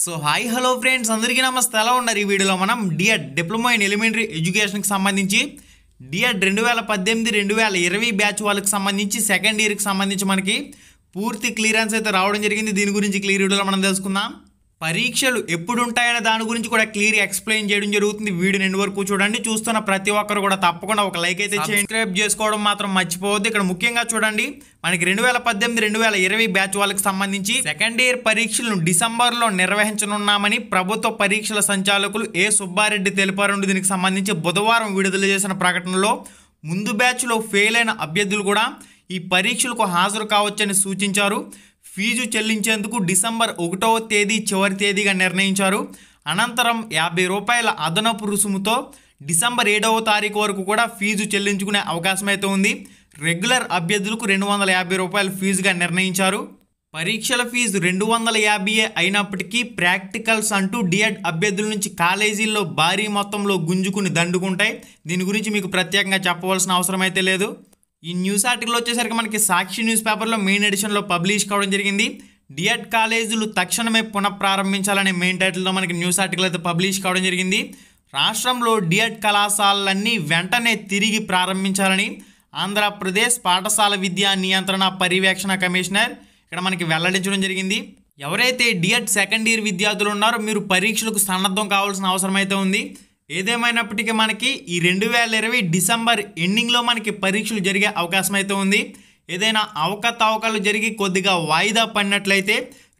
so hi hello friends అందరికీ నమస్తే ఎలా ఉన్నారు ఈ వీడియోలో మనం డిఎడ్ డిప్లొమా ఇన్ ఎలిమెంటరీ ఎడ్యుకేషన్కి సంబంధించి డిఎడ్ రెండు వేల పద్దెనిమిది రెండు వేల ఇరవై బ్యాచ్ వాళ్ళకి సంబంధించి సెకండ్ ఇయర్కి సంబంధించి మనకి పూర్తి క్లియరెన్స్ అయితే రావడం జరిగింది దీని గురించి క్లియర్ వీడియోలో మనం తెలుసుకుందాం పరీక్షలు ఎప్పుడుంటాయనే దాని గురించి కూడా క్లియర్ ఎక్స్ప్లెయిన్ చేయడం జరుగుతుంది వీడియో నిన్న వరకు చూడండి చూస్తున్న ప్రతి ఒక్కరు కూడా తప్పకుండా ఒక లైక్ అయితే సబ్స్క్రైబ్ చేసుకోవడం మాత్రం మర్చిపోవద్దు ఇక్కడ ముఖ్యంగా చూడండి మనకి రెండు వేల పద్దెనిమిది రెండు వేల ఇరవై బ్యాచ్ వాళ్ళకి సంబంధించి సెకండ్ ఇయర్ పరీక్షలను డిసెంబర్లో నిర్వహించనున్నామని ప్రభుత్వ పరీక్షల సంచాలకులు ఏ సుబ్బారెడ్డి తెలిపారు దీనికి సంబంధించి బుధవారం విడుదల చేసిన ప్రకటనలో ముందు బ్యాచ్లో ఫెయిల్ అయిన అభ్యర్థులు కూడా ఈ పరీక్షలకు హాజరు కావచ్చని సూచించారు ఫీజు చెల్లించేందుకు డిసెంబర్ ఒకటవ తేదీ చివరి తేదీగా నిర్ణయించారు అనంతరం యాభై రూపాయల అదనపు రుసుముతో డిసెంబర్ ఏడవ తారీఖు వరకు కూడా ఫీజు చెల్లించుకునే అవకాశం అయితే ఉంది రెగ్యులర్ అభ్యర్థులకు రెండు వందల యాభై రూపాయల ఫీజుగా నిర్ణయించారు పరీక్షల ఫీజు రెండు వందల యాభై అయినప్పటికీ ప్రాక్టికల్స్ అంటూ డిఎడ్ అభ్యర్థుల నుంచి కాలేజీల్లో భారీ మొత్తంలో గుంజుకుని దండుకుంటాయి దీని గురించి మీకు ప్రత్యేకంగా చెప్పవలసిన అవసరం అయితే లేదు ఈ న్యూస్ ఆర్టికల్ వచ్చేసరికి మనకి సాక్షి న్యూస్ పేపర్లో మెయిన్ ఎడిషన్లో పబ్లిష్ కావడం జరిగింది డిఎడ్ కాలేజీలు తక్షణమే పునఃప్రారంభించాలనే మెయిన్ టైటిల్తో మనకి న్యూస్ ఆర్టికల్ అయితే పబ్లిష్ కావడం జరిగింది రాష్ట్రంలో డిఎడ్ కళాశాలలన్నీ వెంటనే తిరిగి ప్రారంభించాలని ఆంధ్రప్రదేశ్ పాఠశాల విద్యా నియంత్రణ పర్యవేక్షణ కమిషనర్ ఇక్కడ మనకి వెల్లడించడం జరిగింది ఎవరైతే డిఎడ్ సెకండ్ ఇయర్ విద్యార్థులు ఉన్నారో మీరు పరీక్షలకు సన్నద్ధం కావాల్సిన అవసరం అయితే ఉంది ఏదేమైనప్పటికీ మనకి ఈ రెండు వేల ఇరవై డిసెంబర్ ఎండింగ్లో మనకి పరీక్షలు జరిగే అవకాశం అయితే ఉంది ఏదైనా అవకతవకలు జరిగి కొద్దిగా వాయిదా పడినట్లయితే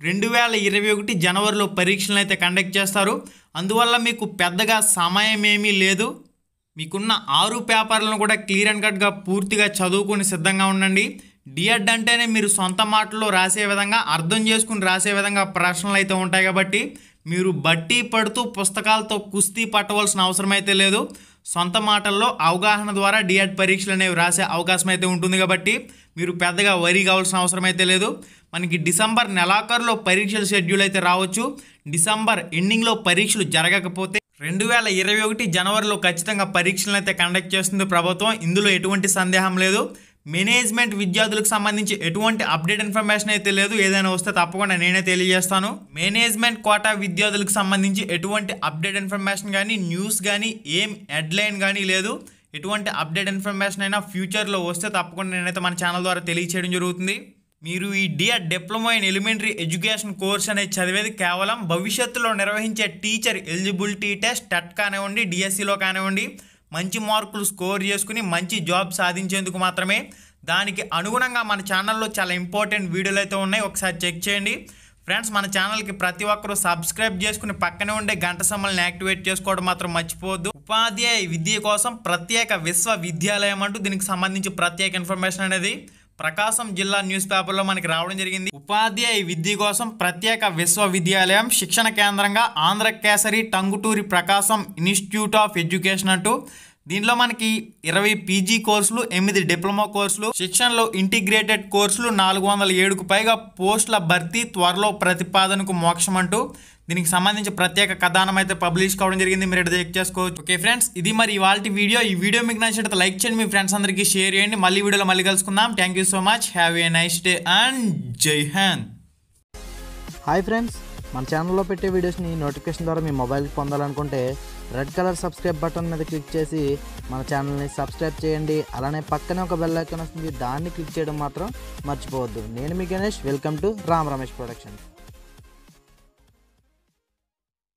రెండు వేల ఇరవై ఒకటి జనవరిలో పరీక్షలను అయితే కండక్ట్ చేస్తారు అందువల్ల మీకు పెద్దగా సమయం ఏమీ లేదు మీకున్న ఆరు పేపర్లను కూడా క్లియర్ అండ్ కట్గా పూర్తిగా చదువుకొని సిద్ధంగా ఉండండి డిఎడ్ అంటేనే మీరు సొంత మాటల్లో రాసే విధంగా అర్థం చేసుకుని రాసే విధంగా ప్రశ్నలు అయితే ఉంటాయి కాబట్టి మీరు బట్టి పడుతూ పుస్తకాలతో కుస్తీ పట్టవలసిన అవసరం అయితే లేదు సొంత మాటల్లో అవగాహన ద్వారా డిఎడ్ పరీక్షలు అనేవి రాసే అవకాశం అయితే ఉంటుంది కాబట్టి మీరు పెద్దగా వరి కావాల్సిన అవసరం అయితే లేదు మనకి డిసెంబర్ నెలాఖరులో పరీక్షల షెడ్యూల్ అయితే రావచ్చు డిసెంబర్ ఎండింగ్లో పరీక్షలు జరగకపోతే రెండు వేల ఇరవై ఒకటి జనవరిలో ఖచ్చితంగా పరీక్షలను అయితే కండక్ట్ చేస్తుంది ప్రభుత్వం ఇందులో ఎటువంటి సందేహం లేదు మేనేజ్మెంట్ విద్యార్థులకు సంబంధించి ఎటువంటి అప్డేట్ ఇన్ఫర్మేషన్ అయితే లేదు ఏదైనా వస్తే తప్పకుండా నేనే తెలియజేస్తాను మేనేజ్మెంట్ కోటా విద్యార్థులకు సంబంధించి ఎటువంటి అప్డేట్ ఇన్ఫర్మేషన్ కానీ న్యూస్ కానీ ఏం హెడ్లైన్ కానీ లేదు ఎటువంటి అప్డేట్ ఇన్ఫర్మేషన్ అయినా ఫ్యూచర్లో వస్తే తప్పకుండా నేనైతే మన ఛానల్ ద్వారా తెలియచేయడం జరుగుతుంది మీరు ఈ డిఆర్ diploma in elementary education course అనేది చదివేది కేవలం భవిష్యత్తులో నిర్వహించే టీచర్ ఎలిజిబిలిటీ టెస్ట్ టెట్ కానివ్వండి డిఎస్సిలో కానివ్వండి మంచి మార్కులు స్కోర్ చేసుకుని మంచి జాబ్ సాధించేందుకు మాత్రమే దానికి అనుగుణంగా మన ఛానల్లో చాలా ఇంపార్టెంట్ వీడియోలు అయితే ఉన్నాయి ఒకసారి చెక్ చేయండి ఫ్రెండ్స్ మన ఛానల్కి ప్రతి ఒక్కరూ సబ్స్క్రైబ్ చేసుకుని పక్కనే ఉండే గంట సమ్మల్ని యాక్టివేట్ చేసుకోవడం మాత్రం మర్చిపోవద్దు ఉపాధ్యాయ విద్య కోసం ప్రత్యేక విశ్వవిద్యాలయం అంటూ దీనికి సంబంధించి ప్రత్యేక ఇన్ఫర్మేషన్ అనేది ప్రకాశం జిల్లా న్యూస్ పేపర్లో మనకి రావడం జరిగింది ఉపాధ్యాయ విద్య కోసం ప్రత్యేక విశ్వవిద్యాలయం శిక్షణ కేంద్రంగా Andhrakesari Tanguturi Prakasam institute of education అంటూ దీనిలో మనకి ఇరవై పీజీ కోర్సులు ఎనిమిది డిప్లొమా కోర్సులు శిక్షణలో ఇంటిగ్రేటెడ్ కోర్సులు నాలుగు వందల ఏడుకు పైగా పోస్టుల భర్తీ త్వరలో ప్రతిపాదనకు మోక్షం అంటూ దీనికి సంబంధించి ప్రత్యేక కథానం అయితే పబ్లిష్ కావడం జరిగింది మీరు ఇక్కడ చెక్ చేసుకోవచ్చు ఓకే ఫ్రెండ్స్ ఇది మరి ఇవాళ వీడియో ఈ వీడియో మీకు నచ్చినట్టు లైక్ చేయండి మీ ఫ్రెండ్స్ అందరికీ షేర్ చేయండి మళ్ళీ వీడియోలో మళ్ళీ కలుసుకుందాం thank you so much have a nice day and Jai Hind hi friends మన ఛానల్లో పెట్టే వీడియోస్ని నోటిఫికేషన్ ద్వారా మీ మొబైల్కి పొందాలనుకుంటే రెడ్ కలర్ సబ్స్క్రైబ్ బటన్ మీద క్లిక్ చేసి మన ఛానల్ని సబ్స్క్రైబ్ చేయండి అలానే పక్కనే ఒక బెల్ ఐకాన్ వస్తుంది దాన్ని క్లిక్ చేయడం మాత్రం మర్చిపోవద్దు నేను మీ Ganesh welcome to Ram Ramesh production